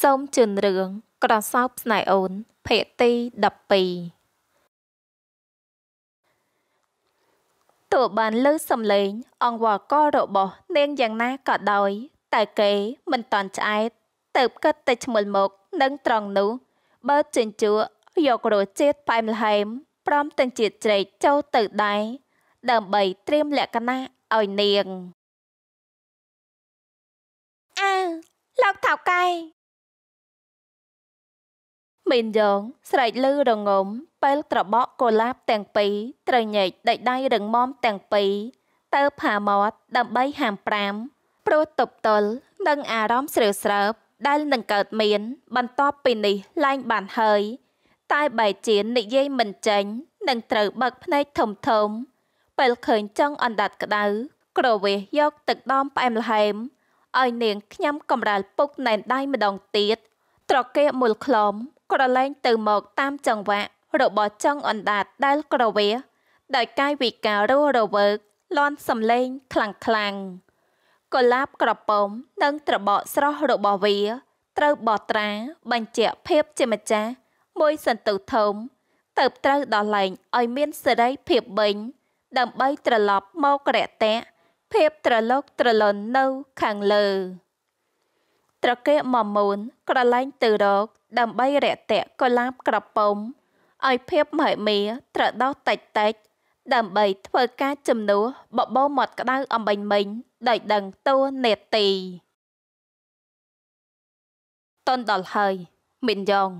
សូមជឿនរឿងក្រសោបស្នេហ៍អូនភាគទី12តើបានលើសំឡេងអង្វរកររបស់ នាងយ៉ាងណាក៏ដោយ តែគេ មិនតន់ឆ្អែតទៅគិតតែឈ្មោះមកនឹងត្រង់នោះបើជញ្ជក់យករសជាតិប៉ែមល្ហែមព្រមទាំងជាតិជ្រែកចូលទៅដែរដើម្បីត្រៀមលក្ខណៈឲ្យនាងអើលោកថៅកែមីនយងស្រែកលឺរងំពេលត្របកកូឡាបទាំងពីរត្រូវញែកដេចដៃរឹងមាំទាំងពីរទៅផាមាត់ដើម្បីហាមប្រាមព្រោះតបតល់នឹងអារម្មណ៍ស្រើស្រើបដែលនឹងកើតមាន បន្ទាប់ពីនេះឡើងបានហើយ តែបែជានិយាយមិនចេញនឹងត្រូវបើកភ្នែកធំធំពេលឃើញចង់អណ្ដាតក្តៅក្រវេសយកទឹកដមផ្អែមល្ហែមឲ្យនាងខ្ញុំកំរាលពុកណែនដៃម្ដងទៀតត្រកេមូលខ្លំក្រឡែងទៅមកតាមចង្វាក់របស់ចង់អណ្ដាតដែលក្រវះដោយកាយវិការរស់រវើកលន់សំឡេងខ្លាំងខ្លាំងកុលាបក្រពុំនិងត្របកស្រស់របស់វា ត្រូវបត់ត្រាបញ្ជាក់ភាពជាម្ចាស់មួយសន្ទុះធំទៅត្រូវដល់លែងឲ្យមានសេរីភាពវិញដើម្បីត្រឡប់មករយៈភាពត្រលកត្រលន់នៅខាងលើ ត្រកេមមូនក្រឡែងទៅរកដើម្បីរាក់ទាក់កុលាបក្រពុំឲ្យភាពមហិមាត្រដោះតិចតិចដើម្បីធ្វើការជំនួសបបោមាត់ក្តៅអំបញ្មិញដោយដឹងតួនេតិតនដល់ហើយមិនយ៉ង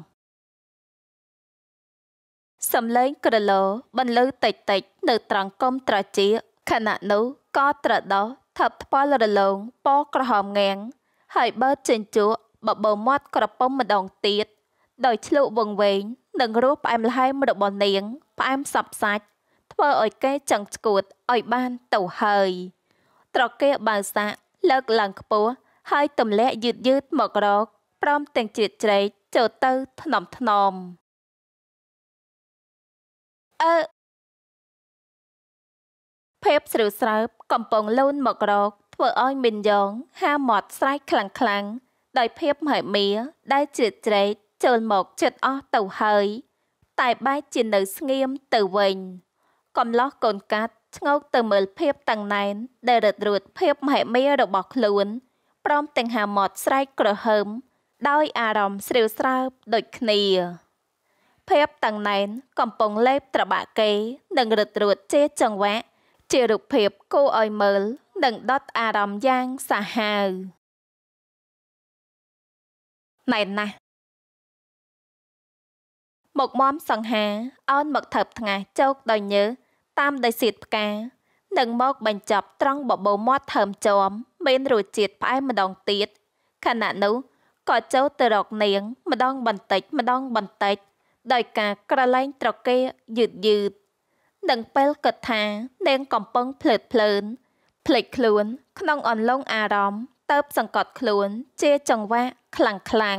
សំឡេងក្រឡោបន្លឺតិចតិច នៅ ត្រង់កុំត្រជាខណៈនោះក៏ត្រដោះថឹបថ្ពាល់រលោងពណ៌ក្រហមងាងហើយបើកចេញជក់បបោមាត់ក្រពំម្ដងទៀត ដោយឆ្លុះវងវែងនិងរសផ្អែមល្ហែមរបស់នាងផ្អែមសັບសាច់ធ្វើឲ្យគេចង់ស្គួតឲ្យបានទៅហើយ ត្រកេះបើសាក់លើកឡើងខ្ពស់ហើយទម្លាក់យឺតយឺតមករកព្រមទាំងជ្រៀតជ្រែកចូលទៅថ្នមថ្នមអឺភាពស្រួលស្រើបកំពុងលូនមករកធ្វើឲ្យមីនយ៉ងហាមាត់ស្រែកខ្លាំងខ្លាំងដោយភាពមហិមាដែលជ្រៀតជ្រែកចូលមកចិត្តអស់ទៅហើយ តែបែរជានៅស្ងៀមទៅវិញ កំឡោះកូនកាត់ឆ្ងោកទៅមើលភាពតឹងណែនដែលរត់រួតភាពមហិមារបស់ខ្លួនព្រមទាំងហាមាត់ស្រែកក្រហើមដោយអារម្មណ៍ស្រាវស្រាវដូចគ្នាភាពតឹងណែន កំពុងលេបត្របាក់គេនិងរត់រួតជាចង្វាក់ ជារូបភាពគួរឲ្យមើលនិងដុតអារម្មណ៍យ៉ាងសាហាវណែនណាស់មកមមសង្ហាអោនមកថើបថ្ងាសជោគដោយញើតាមដីសៀតផ្កានឹងមក បញ្ចប់ត្រង់បបោមាត់ថើមជោមមានរសជាតិផ្អែមម្ដងទៀតខណៈនោះក៏ចូលទៅរកនាង ម្ដង បន្តិច ម្ដងបន្តិច ដោយការក្រឡែងត្រកេយឺតយឺតនឹងពេលគិតថា នាងកំពុងភ្លើតភ្លើន ភ្លេចខ្លួន ក្នុងអន្លង់អារម្មណ៍ទៅបសង្កត់ខ្លួនជា ចង្វាក់ខ្លាំងខ្លាំង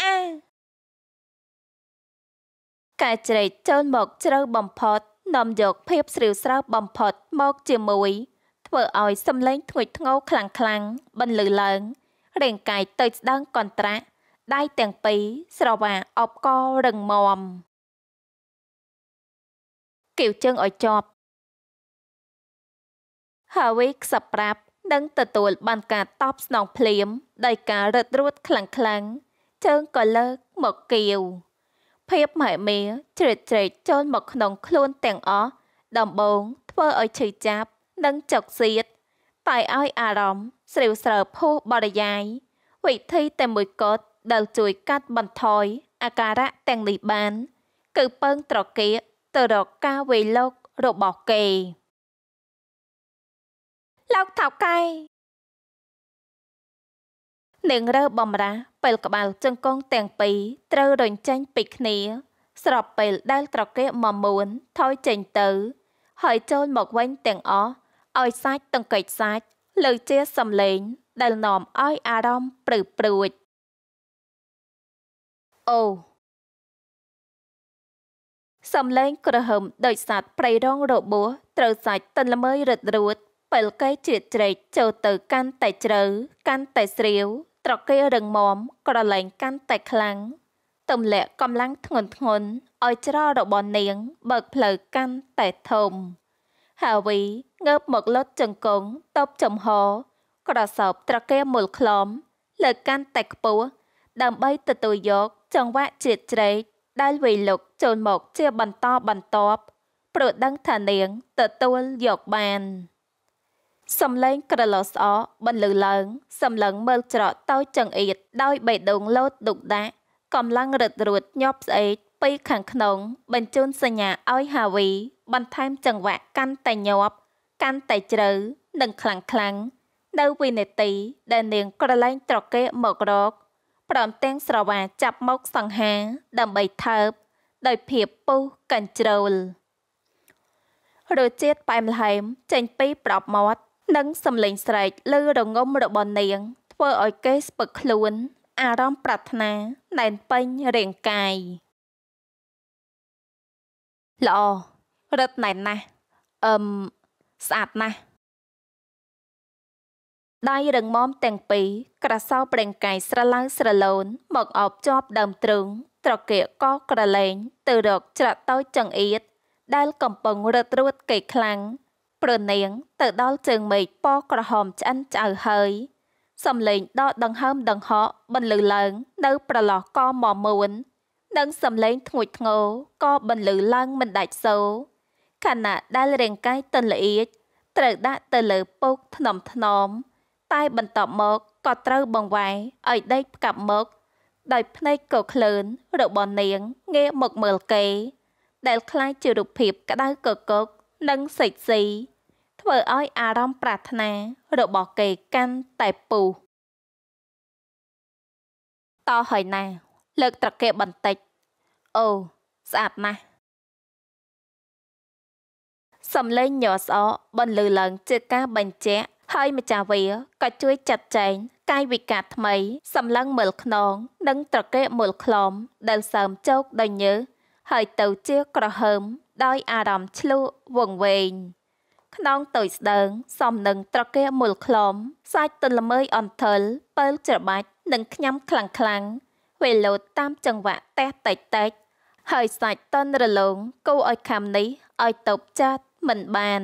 អាកែជ្រែកចូលមកជ្រៅបំផុតនាំយកភាពស្រីវស្រើបំផុត មក ជាមួយ ធ្វើឲ្យសំឡេង ធ្ងន់ធ្ងរខ្លាំងខ្លាំងបន្លឺឡើង រាងកាយទៅស្ដើងកន្ត្រាក់ដៃទាំងពីរស្រវាអបករឹងមាំកៀវជើងឲ្យជាប់ហើយខ្សឹបប្រាប់នឹងទទួលបានការតបស្នង ភ្លាមដោយការរត់រួតខ្លាំងខ្លាំងជើងក៏លើកមកគៀវភាពម៉ែមាជ្រៀតជ្រែកចូលមកក្នុងខ្លួនទាំងអស់ដំបងធ្វើឲ្យឈឺចាប់ និងចុកសៀតតែឲ្យអារម្មណ៍ស្រីវស្រើភោះបរិយាយ វិធីតែមួយកត់ដែលជួយកាត់បន្ថយអាការៈទាំងនេះបានគឺពឹងត្រគាកទៅរកការវេលលោករបស់គេកថោកកែនាងរើបំរាស់ពេលក្បាលជង្គង់ទាំងពីរត្រូវរញចេញពីគ្នា ស្របពេលដែលត្រគាកមកមួនថយចេញទៅ ហើយចូលមកវិញទាំងអស់ឲ្យសាច់ទង្គិចសាច់លើជាសំឡេងដែលនាំឲ្យអារម្មណ៍ព្រឺព្រួចអូសំឡេងក្រហម ដោយសាត់ព្រៃរង របួសត្រូវសាច់ទន្លមើយរត់រួតពេលគេជ្រៀតជ្រែកចូលទៅកាន់តែជ្រៅកាន់តែស្រាវត្រកេរឹងមាំក្រឡែងកាន់តែខ្លាំងទម្លាក់កម្លាំងធ្ងន់ធ្ងន់ឲ្យច្រករបស់នាង បើកផ្លូវកាន់តែធំហាវីងើបមកលុតចង្គង់តបចំហក្រសោបត្រកេរមូលក្លំ លើកាន់តែខ្ពស់ដើម្បីទទួលយកចង្វាក់ជ្រៀតជ្រែកដែលវេលុកចូលមកជាបន្តបន្ទាប់ព្រោះដឹងថានាងទទួលយកបាន។សំឡេងក្រឡោស្អបន្លឺឡើងសំឡឹងមើលច្រកតូចចង្អៀតដោយបេះដូងលោតដុកដាក់កំឡាំងរត់រួតញាប់ស្អេកពីខាងក្នុង បញ្ជូនសញ្ញាឲ្យហាវី បន្ថែមចង្វាក់កាន់តែញាប់ កាន់តែជ្រៅនិងខ្លាំងខ្លាំងនៅវិនាទីដែលនាងក្រឡែងត្រកេមករកព្រមទាំងស្រវាចាប់មកសង្ហាដើម្បីថើប ដោយភាពពុះកញ្ជ្រោលរសជាតិផ្អែមល្ហែមចេញពីប្រອບមាត់និងសំឡេងស្រែកលើរងំរបស់នាងធ្វើឲ្យគេស្ពឹកខ្លួន អារម្មណ៍ប្រាថ្នាណែនពេញរាងកាយល្អរឹតណែនណាស់អឹមស្អាតណាស់ដៃរឹងមាំទាំងពីរក្រសោប្រេងកាយស្រឡៅស្រឡូន មកអបជាប់ ដើមទ្រូងត្រគាកក៏ក្រឡេងទៅរក ច្រាក់តូចចង្អៀតដែល កំពុងរត់រួតកេកខ្លាំងប្រនាងទៅដល់ជើងមេឃពណ៌ក្រហមឆ្អិនឆ្អៅហើយសំឡេងដកដង្ហើមដង្ហក់បន្លឺឡើងនៅប្រឡោះកមមួននិងសំឡេងធ្ងួចធ្ងរក៏បន្លឺឡើងមិនដាច់សូរខណៈដែលរាងកាយតន្ល្អៀចត្រូវដាក់ទៅលើពោកថ្នមថ្នមតែបន្ទាប់មកក៏ត្រូវបង្វែរឲ្យដេកផ្កាប់មកដោយភ្នែកក៏ឃ្លើនរបស់នាងងាកមកមើលគេ ដែលคล้ายជារូបភាពក្តៅកកកនិងសេចស៊ីធ្វើឲ្យ អារម្មណ៍ប្រាថ្នារបស់គេកាន់តែពុះតហើយណា លើកត្រកេបបន្តិច អូស្អាតណាស់សំឡេងញ័រស្អកបន្លឺឡើងជាការបញ្ជាក់ហើយម្ចាស់វាក៏ជួយចាត់ចែងកាយវិការថ្មីសម្លឹងមើលខ្នងនិងត្រកេមើលខ្លំ ដែលសើមជោកដោយញើហើយទៅជាក្រហើមដោយអារម្មណ៍ឆ្លក់វង្វេងខ្នងតូចស្ដើង សំនឹងត្រកែមូលខ្លំសាច់ទន្លមើយអន្ទិលពេលច្របាច់និងខ្ញាំខ្លាំងខ្លាំងវេលោតតាមចង្វាក់តេះតិចតិចហើយសាច់តន់រលោងគូឲ្យខំនេះឲ្យតប់ចាត់មិនបាន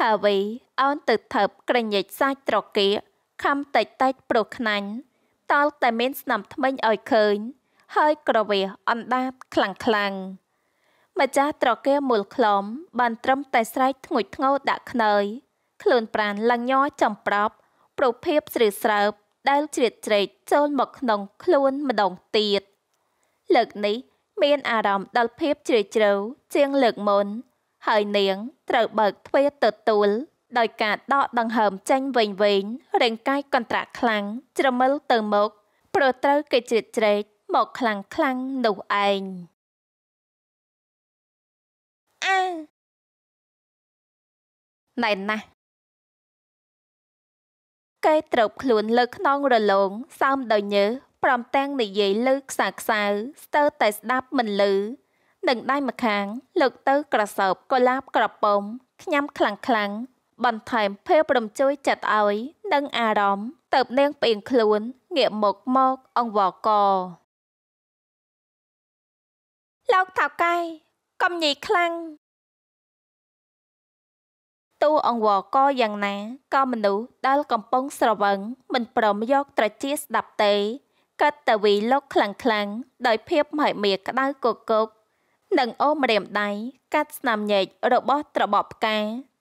ហាវីអោនទៅថើបក្រញិចសាច់ត្រកៀកខំតិចតិចប្រុសខ្នាញ់តល់តែមានស្នាមថ្មិញឲ្យឃើញ ហើយក្រវះអណ្ដាតខ្លាំងខ្លាំងម្ចាស់ត្រកែមូលខ្លំបានត្រឹមតែស្រែកធ្ងួចធ្ងោដាក់ខ្នើយខ្លួនប្រានឡើងញ័រចំប្រប់ប្រភិបស្រើស្រើបដែលជ្រៀតជ្រែកចូលមកក្នុងខ្លួនម្ដងទៀតលើកនេះមានអារម្មណ៍ដល់ភាពជ្រាលជ្រៅជាងលើកមុន ហើយនាងត្រូវបើកទ្វារទទួលដោយការដកដង្ហើមចេញវិញវិញរាងកាយកន្ត្រាក់ខ្លាំងជ្រមិលទៅមុខព្រោះត្រូវគេជ្រៀតជ្រែកមកខ្លាំងខ្លាំងនោះឯងណែនណាស់កែត្រប់ខ្លួនលើខ្នងរលោងសើមដោយញើព្រមទាំងនិយាយលើខ្សាខ្សៅស្ទើរតែស្ដាប់មិនឮនឹងដៃម្ខាង លើកទៅក្រសើបកុលាបក្រពុំខ្ញាំខ្លាំងខ្លាំងបន្ថែមភាពរំជួយចិត្តឲ្យនឹងអារម្មណ៍ទៅនាងផ្អៀងខ្លួនងាកមកមកអង្វរកលោកថៅកែកំញីខ្លាំងទោះអង្វរកយ៉ាងណាក៏មនុស្សដែលកំពុងស្រវឹងមិនព្រមយក ត្រជាស្ដាប់ទេកាត់តវីលុកខ្លាំងខ្លាំងដោយ ភាពមហិមាក្តៅគគក និងអូមរាមដៃកាត់ស្នាមញែករបស់ត្របកផ្កា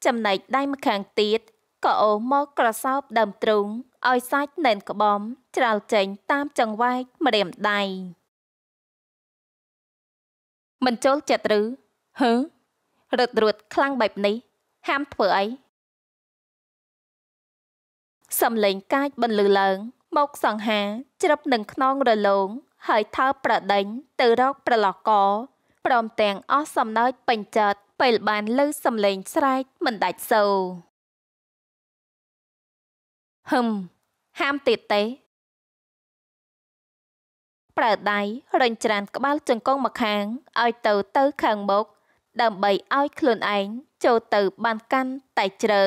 ចំណែកដៃម្ខាងទៀតក៏អូសមកក្រសោបដើមទ្រូងឲ្យសាច់ណែនក្បំច្រាលចេញតាមចង្វាយម្រាមដៃមិនចូលចិត្តឬហឺរត់រួតខ្លាំងបែបនេះហាមធ្វើអីសំលេងកាចបន្លឺឡើងមកសង្ហាជ្រឹបនឹងខ្នងរលោងហើយថើប្រដេញទៅរកប្រឡោះកព្រមទាំងអស់សំណើចពេញចិត្តពេលបានលើសំលេងស្រែកមិនដាច់សូរហឹមហាមទៀតទេ ប្រើដៃរញច្រានក្បាលចង្គង់ម្ខាងឲ្យទៅទៅខាងមុខដើម្បីឲ្យខ្លួនឯងចូលទៅបានកាន់តែជ្រៅ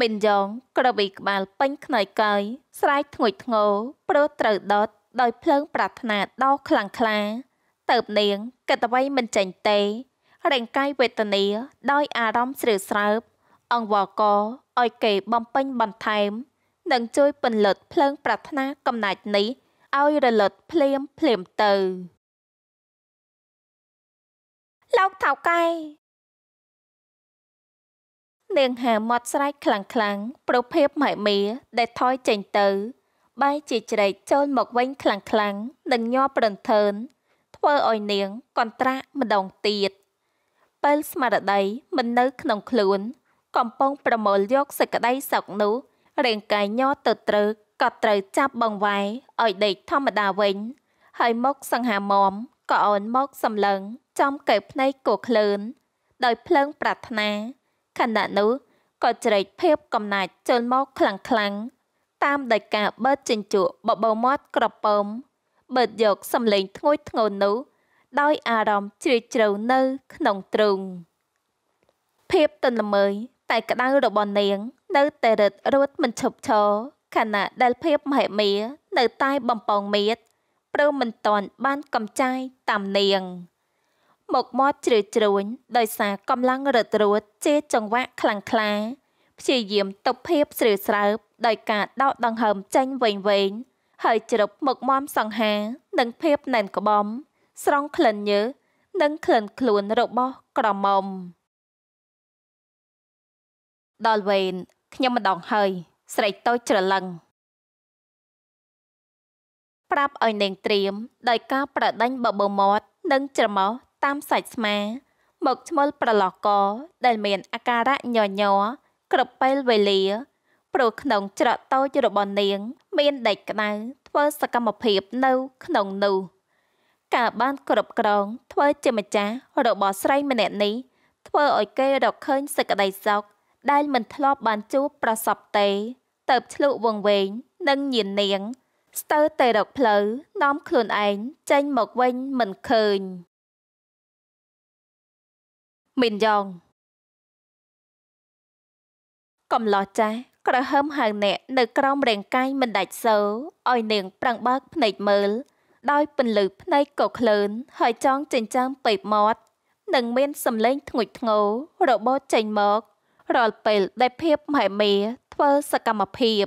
មិនយ៉ងក្រវីក្បាលពេញខ្នើយកាយស្រែកធ្ងួយធ្ងរព្រោះត្រូវដុតដោយភ្លើងប្រាថ្នាដ៏ខ្លាំងក្លាតើបនាងកិត្តវ័យមិនចេញទេរាងកាយវេទនាដោយអារម្មណ៍ស្រើស្រើបអង្វរកឲ្យគេបំពេញបន្ថែមនិងជួយពន្លត់ភ្លើងប្រាថ្នាកំណាច់នេះឲ្យរលត់ភ្លាមភ្លាមទៅលោកថៅកែនាងហាមាត់ស្រែកខ្លាំងៗប្រភេទម៉ែមីដែលថយចេញទៅបែរជាជ្រែកចូលមកវិញខ្លាំងៗនិងញ័រប្រន្ធើន ធ្វើឲ្យនាងកន្ត្រាក់ម្ដងទៀតពេលស្មារតីមិននៅក្នុងខ្លួន កំពុងប្រមូលយកសេចក្តីសោកនោះ រាងកាយញ័រទៅត្រូវក៏ត្រូវចាប់បងវ៉ែឲ្យដេកធម្មតាវិញ ហើយមុខសង្ហាមមក៏អូនមកសម្លឹងចំកែវភ្នែកគូក្លឿនដោយភ្លើងប្រាថ្នាខណៈនោះក៏ជ្រែកភាពកំណាចជើលមកខ្លាំងខ្លាំងតាមដោយការបឺតជញ្ជក់បបោមាត់ក្រពើមបឺតយកសំឡេងធ្ងួយធ្ងរនោះដោយអារម្មណ៍ជ្រាលជ្រៅនៅក្នុងទ្រូងភាពទន្លមើយតែក្តៅរបស់នាងនៅតែរត់រត់មិនឈប់ឈរខណៈដែលភាពមហិមា នៅតែបំពងមៀតព្រមមិនតាន់បានកំចាយតាមនាង។មកមាត់ជ្រឿជ្រួញដោយសារកម្លាំងរត់រួតជាចង្វាក់ខ្លាំងក្លាព្យាយាមទប់ភាពស្រឿស្រើបដោយការដកដង្ហើមចេញវែងវែងហើយ ជ្រប់មុខមមសង្ហា និង ភាពណែនក្បំ ស្រង់ក្លិនញើនិងក្លិនខ្លួនរបស់ក្រមុំដល់វេនខ្ញុំម្ដងហើយ ស្រែកតូចច្រឡឹងប្រាប់ឲ្យនាងត្រៀមដោយការប្រដាញ់បបោមាត់និងច្រមុះតាមសាច់ស្មាមកឈ្មោលប្រឡោះកដែលមានអាការៈញញ័រគ្រប់ពេលវេលាព្រោះក្នុងច្រកតូចរបស់នាងមានដេកក្តៅធ្វើសកម្មភាពនៅក្នុងនោះ ការបានគ្រប់គ្រង ធ្វើជាម្ចាស់របស់ស្រីម្នាក់នេះធ្វើឲ្យគេរកឃើញសេចក្តីសោកដែលមិនធ្លាប់បានជួបប្រសពទេតើបឆ្លុះវងវែងនិងញៀននាងស្ទើរតែរកផ្លូវនាំខ្លួនឯងចេញមកវិញមិនឃើញមានយ៉ងកំឡោះចាស់ក្រហើមហៅអ្នកនៅក្រោមរាងកាយមិនដាច់សូរឲ្យនាងប្រឹងបើកភ្នែកមើល ដោយពន្លឺភ្នែកក៏ក្លឿនហើយចង់ចិញ្ចាំពេបមាត់និងមានសំឡេងធ្ងុចធ្ងររបូតចេញមករាល់ពេលដែលភាពមហិមាធ្វើសកម្មភាព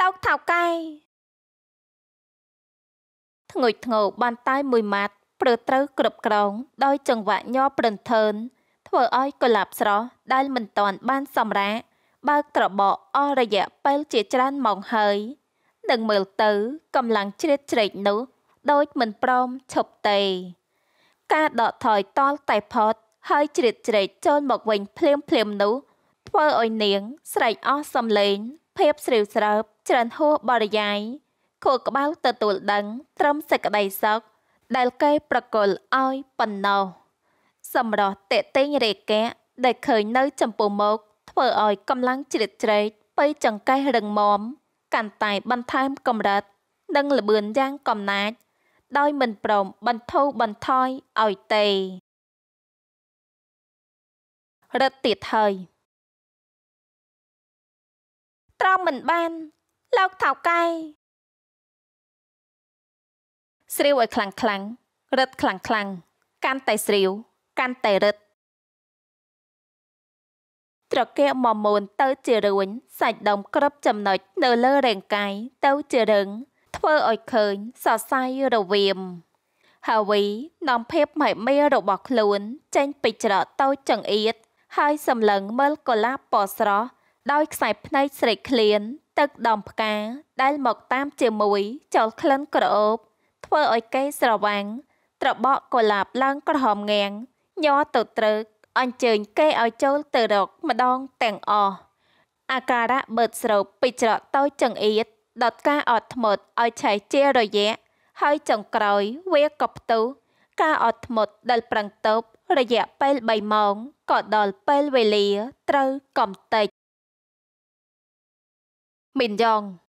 លោកថៅកែធ្ងុចធ្ងរបានតែមួយម៉ាត់ព្រឺត្រូវគ្រប់ក្រងដោយចង្វាក់ញ័រប្រន្ធើន ធ្វើឲ្យកុលាបស្រស់ដែលមិនតាន់បានសម្រាកបើកត្របកអស់រយៈពេលជាច្រើនម៉ោងហើយនឹងមើលទៅកំឡាំងជ្រៀតជ្រែកនោះ ដូចមិនព្រមឈប់ទេការដកថយតល់តែផុតហើយជ្រៀតជ្រែកចូលមកវិញ ភ្លាមភ្លាមនោះ ធ្វើឲ្យនាងស្រែកអស់សំឡេងភាពស្រីវស្រើបច្រើនហួសបរិយាយខួរក្បាលទទួលដឹង ត្រឹមសេចក្តីសោកដែលគេប្រកល់ឲ្យប៉ុណ្ណោះសម្រាប់តេតេងរេកៈដែលឃើញនៅ ចំពោះមុខធ្វើឲ្យកម្លាំងជ្រៀតជ្រែកបៃចង្កេះរឹងមាំកាន់តែបន្ថែមកម្រិតនិងលបឿនយ៉ាងកំណាចដោយមិនព្រមបន្ធូរបន្ថយឲ្យទេរត់ទៀតហើយត្រមមិនបានលោកថៅកែស្រាវឲ្យខ្លាំងខ្លាំងរឹតខ្លាំងខ្លាំងកាន់តែស្រាវកាន់តែរឹតត្រគាក់មមូនទៅ ជារួញសាច់ដុំក្របចំណុចនៅលើរាងកាយទៅជារឹងធ្វើឲ្យឃើញសរសៃរវាមហាវីនាំភាពមហិមារបស់ខ្លួនចេញពីច្រកតូចចង្អៀតហើយសម្លឹងមើលកុលាបពណ៌ស្រស់ដោយ ខ្សែភ្នែកស្រេកឃ្លានទឹកដំផ្កាដែល មកតាម ជាមួយចោលក្លិនក្រអូបធ្វើឲ្យគេស្រវាំងត្របកកុលាបឡើង ក្រហមងាងញ័រទៅត្រើកអញ្ជើញគេឲ្យចូលទៅរកម្ដងទាំងអស់អាការៈបឺតស្រូបពីច្រកតូចចង្អៀតដុតការអត់ធ្មត់ឲ្យឆេះជារយៈហើយចុងក្រោយវាក៏ផ្ទុះការអត់ធ្មត់ដែលប្រឹងតប់រយៈពេល3ម៉ោងក៏ដល់ពេលវេលាត្រូវកំតិចមីនយ៉ង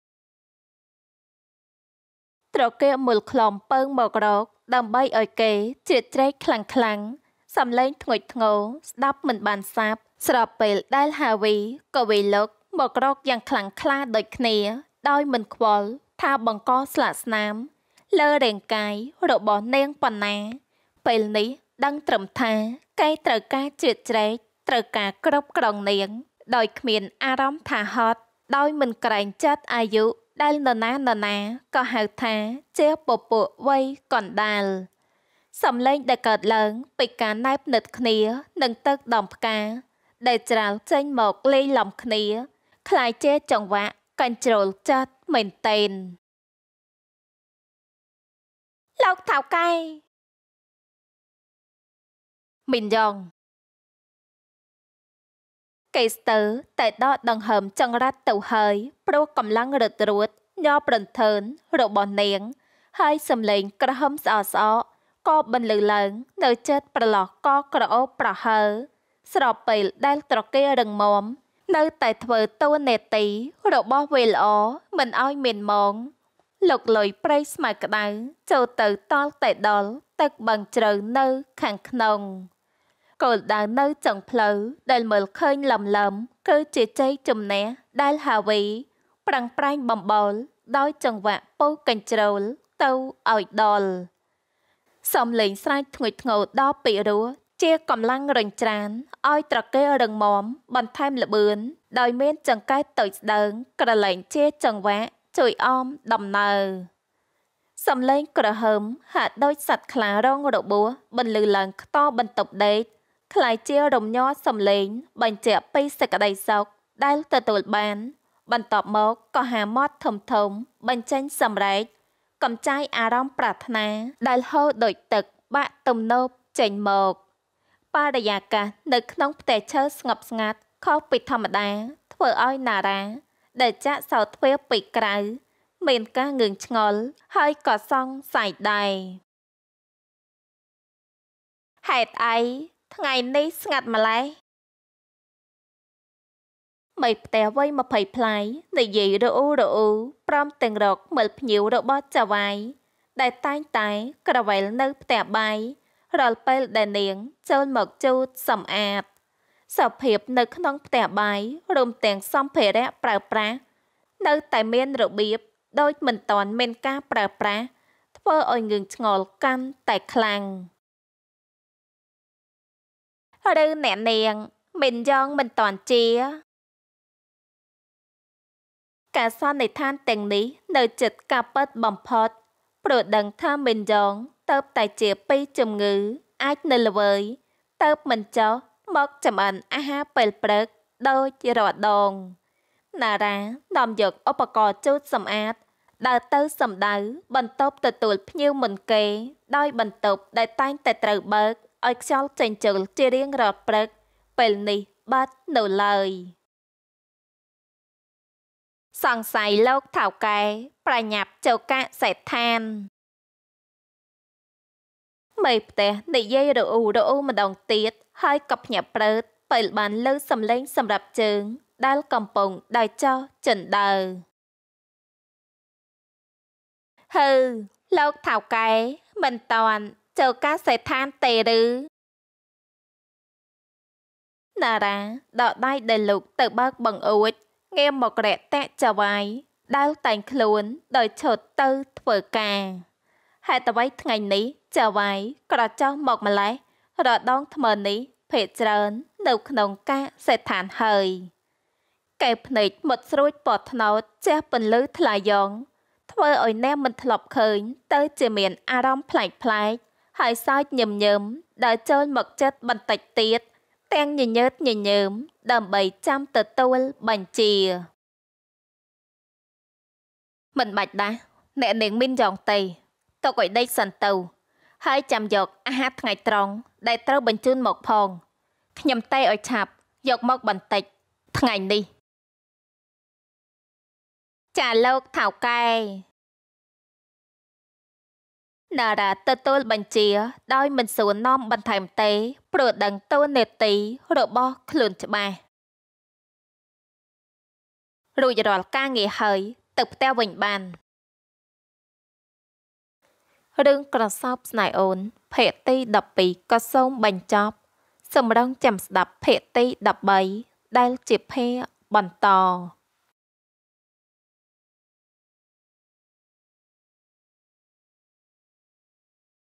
ត្រគាកមើលខ្លំពើងមករក ដើម្បីឲ្យគេជ្រៀតជ្រែកខ្លាំងខ្លាំងសំឡេងធ្ងុយធ្ងរស្ដាប់មិនបានសាបស្របពេលដែលហាវីក៏វេលកមករកយ៉ាងខ្លាំងក្លាដូចគ្នា ដោយមិនខ្វល់ថាបង្កស្លាកស្នាមលើរាងកាយរបស់នាងប៉ុណ្ណា ពេលនេះដឹងត្រឹមថាគេត្រូវការជ្រៀតជ្រែកត្រូវការគ្រប់ក្រងនាង ដោយគ្មានអារម្មណ៍ថាហត់ដោយមិនក្រែងចិត្តអាយុដែលនរណានរណាក៏ហៅថាជាពពួកវ័យកណ្ដាលសំឡេង ដែលកើតឡើងពីការណែបនិតគ្នានឹងទឹក ដំផ្កាដែលច្រាលចេញមកលេងលំគ្នាคล้ายជាចង្វាក់កញ្ជ្រោលចាត់មែនតែនលោកថៅកែមីនយ៉ងគេស្ទើរតែដកដង្ហើមចង្រិតទៅហើយព្រោះកម្លាំងរត់រួតញ័រប្រន្ធើនរបស់នាងហើយសំឡេងក្រហមស្អស្អកក៏បន្លឺឡើងនៅចិត្តប្រឡោះក៏ក្រអូបប្រហើស្របពេលដែលត្រកេរឹងមាំនៅតែធ្វើតួនាទីរបស់វេល្អមិនឲ្យមានមងលោកលុយប្រៃស្មៅក្តៅចូលទៅតល់តែដល់ទឹកបឹងជ្រៅនៅខាងក្នុងគោលដៅនៅចុងផ្លូវដែលមើលឃើញលំលំគឺជាជ័យជំនះដែលហាវីប្រឹងប្រែងបំបល់ដោយចង្វាក់ពោកញ្ជ្រោលទៅឲ្យដល់សំលេងស្រែកធ្ងិចធ្ងោដល់ពីរោះជាកម្លាំងរញច្រានឲ្យត្រកេលរឹងមាំបន្ថែមល្បឿនដោយមានចង្កេះតូចស្ដើងក្រឡែងជាចង្វាក់ជួយអមដំណើរសំឡេងក្រហើមហាក់ដូចសัตว์ខ្លារងរបួសបន្លឺឡើងខ្តបន្ទប់ដេកក្លាយជារំញ័រសំឡេងបញ្ជាក់ពីសេចក្តីសោកដែលទទួលបាន បន្ទាប់មកក៏ហាមាត់ធំធំបញ្ចេញសម្រែកកំចាយអារម្មណ៍ប្រាថ្នាដែលហូរដូចទឹកបាក់ទំនើបចេញមកបរិយាកាសនៅក្នុងផ្ទះឈើស្ងប់ស្ងាត់ខុសពីធម្មតាធ្វើឲ្យណារ៉ាដែលចាក់សោទ្វារពីក្រៅមានការងឿងឆ្ងល់ហើយក៏សង្ស័យដែរហេតុអីថ្ងៃនេះស្ងាត់ម្ល៉េះមីផ្ទះវ័យ20ប្លាយនិយាយរអ៊ូរអ៊ូព្រមទាំងរកមើលភ្ញៀវរបស់ចៅវាយដែលតែងតែ ក្រវែលនៅ ផ្ទះបាយរាល់ពេលដែលនាងចូលមកជូតសម្អាត សភាព នៅក្នុង ផ្ទះបាយរួមទាំងសម្ភារៈប្រើប្រាស់នៅ តែមាន របៀបដូចមិនតាន់មានការប្រើប្រាស់ធ្វើឲ្យងឿងឆ្ងល់កាន់តែខ្លាំង។ឬអ្នកនាងមិនយ៉ងមិនតន់ជា ការសន្និដ្ឋានទាំងនេះនៅចិត្តកាពិតបំផុតព្រោះដឹងថាមិនយ៉ងទៅតែជាពីជំងឺអាចនៅល្វើយទៅមិនចោះមកចំអិនអាហារពេលព្រឹកដូចរដងណារ៉ានាំយកឧបករណ៍ជូតសម្អាតដើរទៅសំដៅ បន្ទប់ទទួល ភ្ញៀវមុនគេដោយបន្ទប់ដែលតែងតែត្រូវបើកឲ្យខ្យល់ចេញចូលជារៀងរាល់ព្រឹក ពេលនេះបាត់នៅឡើយ សង្ស័យលោកថៅកែប្រញាប់ចៅកៈសេដ្ឋានមេផ្ទះនិយាយរអ៊ូរអ៊ូម្ដងទៀតហើយក៏ភ្ញាក់ប្រើតពេលបានលើសំឡេង សម្រាប់ជើង ដែលកំពុងដោយចោចិនដើហឺលោកថៅកែមិនតាន់เจ้าកាសេដ្ឋានទេឬណារ៉ាដកដៃដែលលោកទៅបើកបង្អួចងាមមករៈតចវាយដាវតែងខ្លួន ដោយឈុតទៅធ្វើការហេតុអ្វីថ្ងៃនេះចវាយក្រចោះមកម្លេះរដងថ្មនេះ ភេកច្រើន នៅក្នុងកាសេដ្ឋានហើយកែភ្នែកមុតស្រួចពតថ្នោតជះពន្លឺថ្លាយ៉ងធ្វើឲ្យអ្នកមិនធ្លាប់ឃើញ ទៅ ជាមាន អារម្មណ៍ប្លែកប្លែកហើយសើចញឹមញើមដើរចូលមកចិត្តបន្តិចទៀតទាំងញញើតញញើមដើម្បីចាំទទួលបញ្ជា មិនបាច់ដាស់អ្នកនាងមីនយ៉ងតេទុកឲ្យដេកសិនទៅហើយចាំយកអាហារថ្ងៃ ត្រង់ដែលត្រូវបញ្ជូនមកផងខ្ញុំតេឲ្យឆាប់យកមកបន្តិចថ្ងៃនេះចាលោកថៅកែណារ៉ាទទួលបញ្ជាដោយមិនសួរនាំបន្ថែមទេព្រោះដឹងតួនាទីរបស់ ខ្លួនច្បាស់រួចរាល់ការងារហើយទៅផ្ទះវិញបានរឿងក្រសោបស្នេហ៍អូនភាគទី12ក៏សូមបញ្ចប់សម្រងចាំស្ដាប់ភាគទី13ដែលជាភាគបន្ត